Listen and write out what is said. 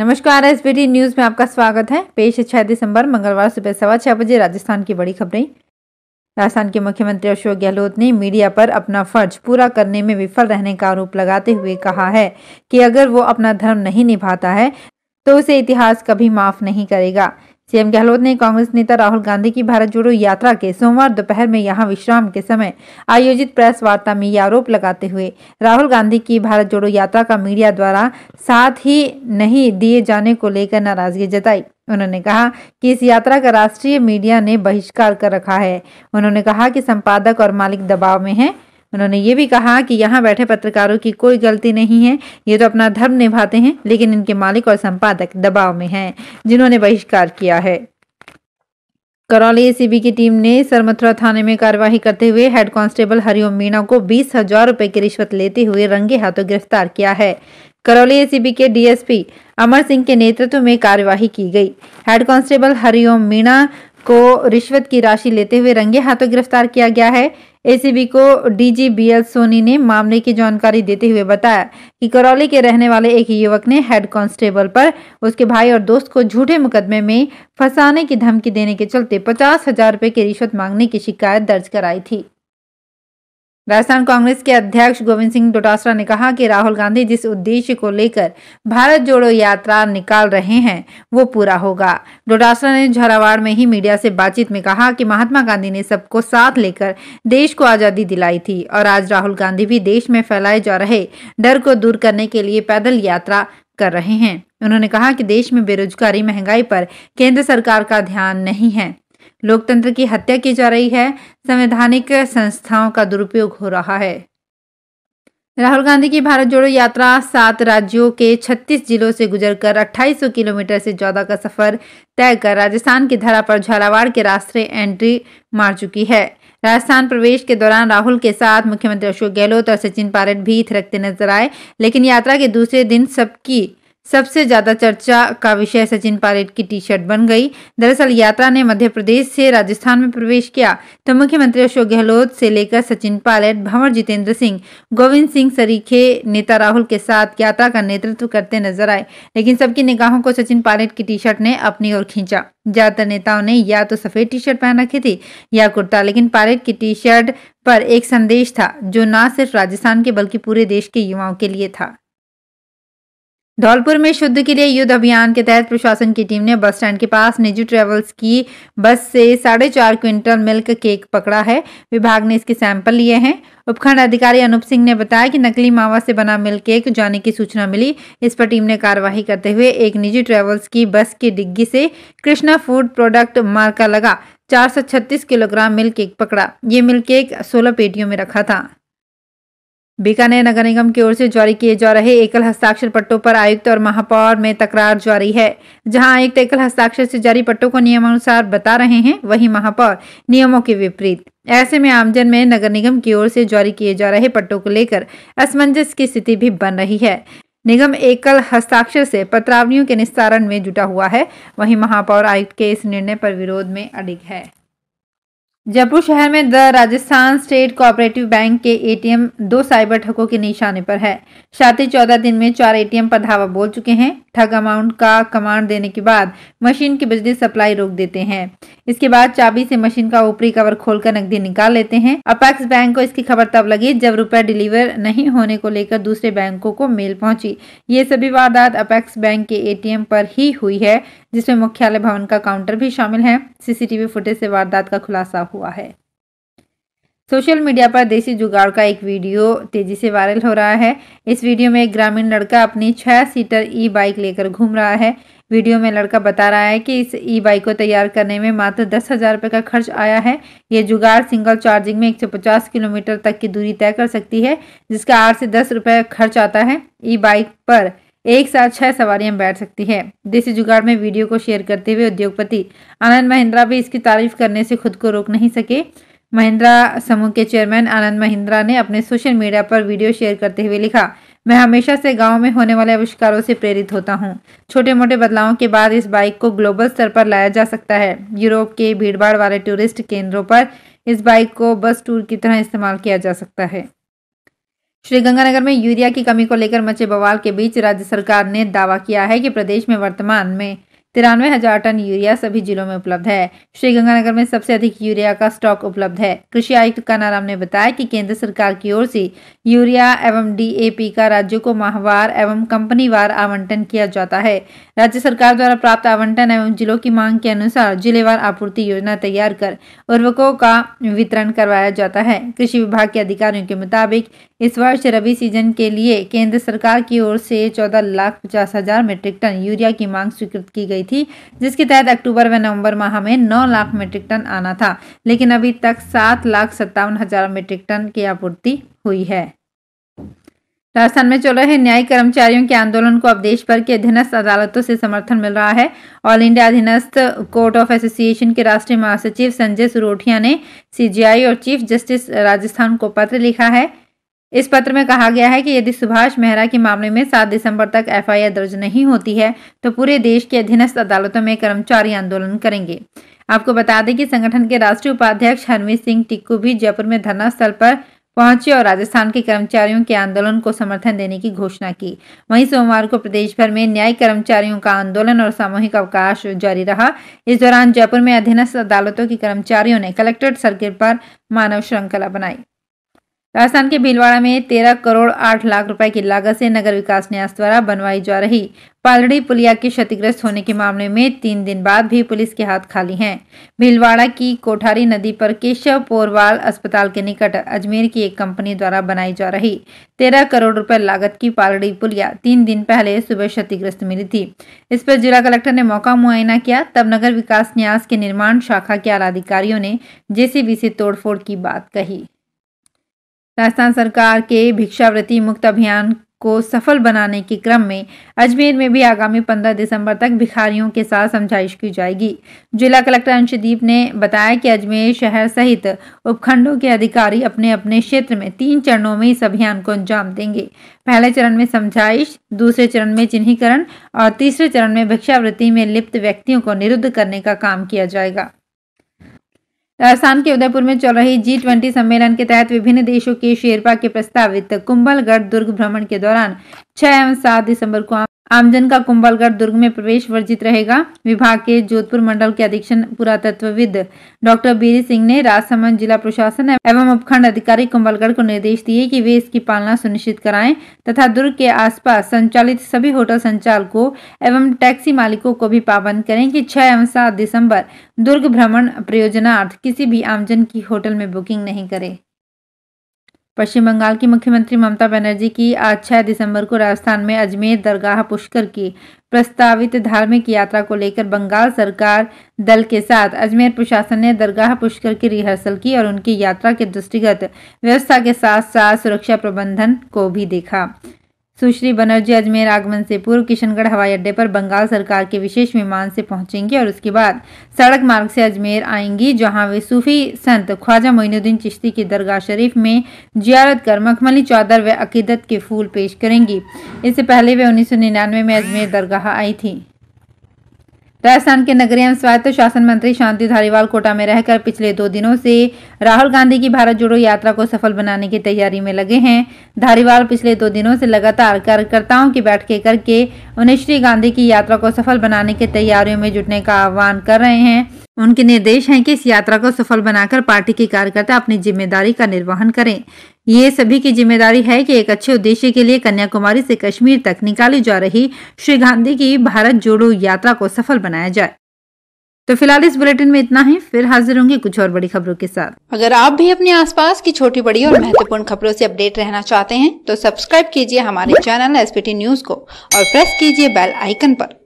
नमस्कार S B news में आपका स्वागत है पेश छह दिसंबर मंगलवार सुबह सवा छह बजे राजस्थान की बड़ी खबरें राजस्थान के मुख्यमंत्री अशोक गहलोत ने मीडिया पर अपना फर्ज पूरा करने में विफल रहने का आरोप लगाते हुए कहा है कि अगर वो अपना धर्म नहीं निभाता है तो उसे इतिहास कभी माफ नहीं करेगा सीएम गहलोत ने कांग्रेस नेता राहुल गांधी की भारत जोड़ो यात्रा के सोमवार दोपहर में यहां विश्राम के समय आयोजित प्रेस वार्ता में यह आरोप लगाते हुए राहुल गांधी की भारत जोड़ो यात्रा का मीडिया द्वारा साथ ही नहीं दिए जाने को लेकर नाराजगी जताई उन्होंने कहा कि इस यात्रा का राष्ट्रीय मीडिया ने बहिष्कार कर रखा है उन्होंने कहा कि संपादक और मालिक दबाव में हैं उन्होंने ये भी कहा कि यहाँ बैठे पत्रकारों की कोई गलती नहीं है ये तो अपना धर्म निभाते हैं लेकिन इनके मालिक और संपादक दबाव में हैं जिन्होंने बहिष्कार किया है करौली एसीबी की टीम ने सरमथुरा थाने में कार्यवाही करते हुए हेड कांस्टेबल हरिओम मीणा को बीस हजार रुपए की रिश्वत लेते हुए रंगे हाथों गिरफ्तार किया है करौली एसीबी के डीएसपी अमर सिंह के नेतृत्व में कार्यवाही की गई हेड कांस्टेबल हरिओम मीणा को रिश्वत की राशि लेते हुए रंगे हाथों गिरफ्तार किया गया है एसीबी को डीजीबीएल सोनी ने मामले की जानकारी देते हुए बताया कि करौली के रहने वाले एक युवक ने हेड कांस्टेबल पर उसके भाई और दोस्त को झूठे मुकदमे में फंसाने की धमकी देने के चलते पचास हजार रुपए की रिश्वत मांगने की शिकायत दर्ज कराई थी राजस्थान कांग्रेस के अध्यक्ष गोविंद सिंह डोटासरा ने कहा कि राहुल गांधी जिस उद्देश्य को लेकर भारत जोड़ो यात्रा निकाल रहे हैं वो पूरा होगा डोटासरा ने झरावाड़ में ही मीडिया से बातचीत में कहा कि महात्मा गांधी ने सबको साथ लेकर देश को आज़ादी दिलाई थी और आज राहुल गांधी भी देश में फैलाए जा रहे डर को दूर करने के लिए पैदल यात्रा कर रहे हैं उन्होंने कहा कि देश में बेरोजगारी महंगाई पर केंद्र सरकार का ध्यान नहीं है लोकतंत्र की हत्या की जा रही है संवैधानिक संस्थाओं का दुरुपयोग हो रहा है राहुल गांधी की भारत जोड़ो यात्रा सात राज्यों के 36 जिलों से गुजरकर 2800 किलोमीटर से ज्यादा का सफर तय कर राजस्थान की धरा पर झालावाड़ के रास्ते एंट्री मार चुकी है राजस्थान प्रवेश के दौरान राहुल के साथ मुख्यमंत्री अशोक गहलोत और सचिन पायलट भी थिरकते नजर आए लेकिन यात्रा के दूसरे दिन सबकी सबसे ज्यादा चर्चा का विषय सचिन पायलट की टी शर्ट बन गई दरअसल यात्रा ने मध्य प्रदेश से राजस्थान में प्रवेश किया तो मुख्यमंत्री अशोक गहलोत से लेकर सचिन पायलट भंवर जितेंद्र सिंह गोविंद सिंह सरीखे नेता राहुल के साथ यात्रा का नेतृत्व करते नजर आए लेकिन सबकी निगाहों को सचिन पायलट की टी शर्ट ने अपनी ओर खींचा ज्यादातर नेताओं ने या तो सफेद टी शर्ट पहन रखी थी या कुर्ता लेकिन पायलट की टी शर्ट पर एक संदेश था जो न सिर्फ राजस्थान के बल्कि पूरे देश के युवाओं के लिए था धौलपुर में शुद्ध के लिए युद्ध अभियान के तहत प्रशासन की टीम ने बस स्टैंड के पास निजी ट्रेवल्स की बस से साढ़े चार क्विंटल मिल्क केक पकड़ा है विभाग ने इसके सैंपल लिए हैं उपखंड अधिकारी अनूप सिंह ने बताया कि नकली मावा से बना मिल्क केक जाने की सूचना मिली इस पर टीम ने कार्यवाही करते हुए एक निजी ट्रेवल्स की बस की डिग्गी से कृष्णा फूड प्रोडक्ट मार्का लगा चार किलोग्राम मिल्क केक पकड़ा ये मिल्क केक सोलह पेटियों में रखा था बीकानेर नगर निगम की ओर से जारी किए जा रहे एकल हस्ताक्षर पट्टों पर आयुक्त और महापौर में तकरार जारी है जहां आयुक्त एकल हस्ताक्षर से जारी पट्टों को नियमानुसार बता रहे हैं वहीं महापौर नियमों के विपरीत ऐसे में आमजन में नगर निगम की ओर से जारी किए जा रहे पट्टों को लेकर असमंजस की स्थिति भी बन रही है निगम एकल हस्ताक्षर से पत्रावलियों के निस्तारण में जुटा हुआ है वहीं महापौर आयुक्त के इस निर्णय पर विरोध में अडिग है जयपुर शहर में the Rajasthan state cooperative bank के एटीएम दो साइबर ठगों के निशाने पर है साथ ही चौदह दिन में चार एटीएम पर धावा बोल चुके हैं ठग अमाउंट का कमांड देने के बाद मशीन की बिजली सप्लाई रोक देते हैं इसके बाद चाबी से मशीन का ऊपरी कवर खोलकर नकदी निकाल लेते हैं अपेक्स बैंक को इसकी खबर तब लगी जब रुपए डिलीवर नहीं होने को लेकर दूसरे बैंकों को मेल पहुंची ये सभी वारदात अपेक्स बैंक के एटीएम पर ही हुई है जिसमें मुख्यालय भवन का काउंटर भी शामिल है सीसीटीवी फुटेज से वारदात का खुलासा हुआ है सोशल मीडिया पर देसी जुगाड़ का एक वीडियो तेजी से वायरल हो रहा है इस वीडियो में एक ग्रामीण लड़का अपनी छह सीटर ई बाइक लेकर घूम रहा है वीडियो में लड़का बता रहा है कि इस ई बाइक को तैयार करने में मात्र दस हज़ार रुपये का खर्च आया है ये जुगाड़ सिंगल चार्जिंग में 150 किलोमीटर तक की दूरी तय कर सकती है जिसका आठ से दस रुपये खर्च आता है ई बाइक पर एक साथ छह सवारियां बैठ सकती है देसी जुगाड़ में वीडियो को शेयर करते हुए उद्योगपति आनंद महिंद्रा भी इसकी तारीफ करने से खुद को रोक नहीं सके महिंद्रा समूह के चेयरमैन आनंद महिंद्रा ने अपने सोशल मीडिया पर वीडियो शेयर करते हुए लिखा मैं हमेशा से गांव में होने वाले आविष्कारों से प्रेरित होता हूं। छोटे मोटे बदलावों के बाद इस बाइक को ग्लोबल स्तर पर लाया जा सकता है यूरोप के भीड़भाड़ वाले टूरिस्ट केंद्रों पर इस बाइक को बस टूर की तरह इस्तेमाल किया जा सकता है श्रीगंगानगर में यूरिया की कमी को लेकर मचे बवाल के बीच राज्य सरकार ने दावा किया है कि प्रदेश में वर्तमान में तिरानवे हजार टन यूरिया सभी जिलों में उपलब्ध है श्रीगंगानगर में सबसे अधिक यूरिया का स्टॉक उपलब्ध है कृषि आयुक्त कानाराम ने बताया कि केंद्र सरकार की ओर से यूरिया एवं डीएपी का राज्यों को माहवार एवं कंपनीवार आवंटन किया जाता है राज्य सरकार द्वारा प्राप्त आवंटन एवं जिलों की मांग के अनुसार जिलेवार आपूर्ति योजना तैयार कर उर्वकों का वितरण करवाया जाता है कृषि विभाग के अधिकारियों के मुताबिक इस वर्ष रबी सीजन के लिए केंद्र सरकार की ओर से चौदह लाख पचास हजार मीट्रिक टन यूरिया की मांग स्वीकृत की गई गई थी जिसके तहत अक्टूबर व नवंबर माह में नौ लाख मीट्रिक टन आना था लेकिन अभी तक सात लाख सत्तावन हजार मीट्रिक टन की आपूर्ति हुई है राजस्थान में चल रहे न्यायिक कर्मचारियों के आंदोलन को अब देश भर के अधीनस्थ अदालतों से समर्थन मिल रहा है ऑल इंडिया अधीनस्थ कोर्ट ऑफ एसोसिएशन के राष्ट्रीय महासचिव संजय सुरोठिया ने सीजीआई और चीफ जस्टिस राजस्थान को पत्र लिखा है इस पत्र में कहा गया है कि यदि सुभाष मेहरा के मामले में सात दिसंबर तक एफआईआर दर्ज नहीं होती है तो पूरे देश के अधीनस्थ अदालतों में कर्मचारी आंदोलन करेंगे आपको बता दें कि संगठन के राष्ट्रीय उपाध्यक्ष हरमीत सिंह टिक्कू भी जयपुर में धरना स्थल पर पहुंचे और राजस्थान के कर्मचारियों के आंदोलन को समर्थन देने की घोषणा की वहीं सोमवार को प्रदेश भर में न्यायिक कर्मचारियों का आंदोलन और सामूहिक अवकाश जारी रहा इस दौरान जयपुर में अधीनस्थ अदालतों के कर्मचारियों ने कलेक्ट्रेट सर्किट पर मानव श्रृंखला बनाई राजस्थान के भीलवाड़ा में तेरह करोड़ आठ लाख रुपए की लागत से नगर विकास न्यास द्वारा बनवाई जा रही पालड़ी पुलिया के क्षतिग्रस्त होने के मामले में तीन दिन बाद भी पुलिस के हाथ खाली हैं भीलवाड़ा की कोठारी नदी पर केशव पोरवाल अस्पताल के निकट अजमेर की एक कंपनी द्वारा बनाई जा रही तेरह करोड़ रुपए लागत की पालड़ी पुलिया तीन दिन पहले सुबह क्षतिग्रस्त मिली थी इस पर जिला कलेक्टर ने मौका मुआयना किया तब नगर विकास न्यास के निर्माण शाखा के आलाधिकारियों ने जेसीबी से तोड़फोड़ की बात कही राजस्थान सरकार के भिक्षावृत्ति मुक्त अभियान को सफल बनाने के क्रम में अजमेर में भी आगामी 15 दिसंबर तक भिखारियों के साथ समझाइश की जाएगी जिला कलेक्टर अंशदीप ने बताया कि अजमेर शहर सहित उपखंडों के अधिकारी अपने अपने क्षेत्र में तीन चरणों में इस अभियान को अंजाम देंगे पहले चरण में समझाइश दूसरे चरण में चिन्हीकरण और तीसरे चरण में भिक्षावृत्ति में लिप्त व्यक्तियों को निरुद्ध करने का काम किया जाएगा राजस्थान के उदयपुर में चल रही जी ट्वेंटी सम्मेलन के तहत विभिन्न देशों के शेरपा के प्रस्तावित कुंभलगढ़ दुर्ग भ्रमण के दौरान छह एवं सात दिसंबर को आमजन का कुंभलगढ़ दुर्ग में प्रवेश वर्जित रहेगा विभाग के जोधपुर मंडल के अधीक्षण पुरातत्वविद डॉक्टर बीरी सिंह ने राजसमंद जिला प्रशासन एवं उपखंड अधिकारी कुंभलगढ़ को निर्देश दिए कि वे इसकी पालना सुनिश्चित कराएं तथा दुर्ग के आसपास संचालित सभी होटल संचालकों एवं टैक्सी मालिकों को भी पाबंद करें कि छह एवं सात दिसंबर दुर्ग भ्रमण प्रयोजनार्थ किसी भी आमजन की होटल में बुकिंग नहीं करे पश्चिम बंगाल की मुख्यमंत्री ममता बनर्जी की आज छह दिसंबर को राजस्थान में अजमेर दरगाह पुष्कर की प्रस्तावित धार्मिक यात्रा को लेकर बंगाल सरकार दल के साथ अजमेर प्रशासन ने दरगाह पुष्कर की रिहर्सल की और उनकी यात्रा के दृष्टिगत व्यवस्था के साथ साथ सुरक्षा प्रबंधन को भी देखा सुश्री बनर्जी अजमेर आगमन से पूर्व किशनगढ़ हवाई अड्डे पर बंगाल सरकार के विशेष विमान से पहुंचेंगी और उसके बाद सड़क मार्ग से अजमेर आएंगी जहां वे सूफी संत ख्वाजा मोइनुद्दीन चिश्ती की दरगाह शरीफ में जियारत कर मखमली चौदर व अकीदत के फूल पेश करेंगी इससे पहले वे उन्नीस में अजमेर दरगाह आई थी राजस्थान के नगरीय एवं स्वायत्त शासन मंत्री शांति धारीवाल कोटा में रहकर पिछले दो दिनों से राहुल गांधी की भारत जोड़ो यात्रा को सफल बनाने की तैयारी में लगे हैं धारीवाल पिछले दो दिनों से लगातार कार्यकर्ताओं की बैठकें करके उन्हें श्री गांधी की यात्रा को सफल बनाने की तैयारियों में जुटने का आह्वान कर रहे हैं उनके निर्देश हैं कि इस यात्रा को सफल बनाकर पार्टी के कार्यकर्ता अपनी जिम्मेदारी का निर्वहन करें ये सभी की जिम्मेदारी है कि एक अच्छे उद्देश्य के लिए कन्याकुमारी से कश्मीर तक निकाली जा रही श्री गांधी की भारत जोड़ो यात्रा को सफल बनाया जाए तो फिलहाल इस बुलेटिन में इतना ही फिर हाजिर होंगे कुछ और बड़ी खबरों के साथ अगर आप भी अपने आस की छोटी बड़ी और महत्वपूर्ण खबरों से अपडेट रहना चाहते हैं तो सब्सक्राइब कीजिए हमारे चैनल एस न्यूज को और प्रेस कीजिए बेल आइकन आरोप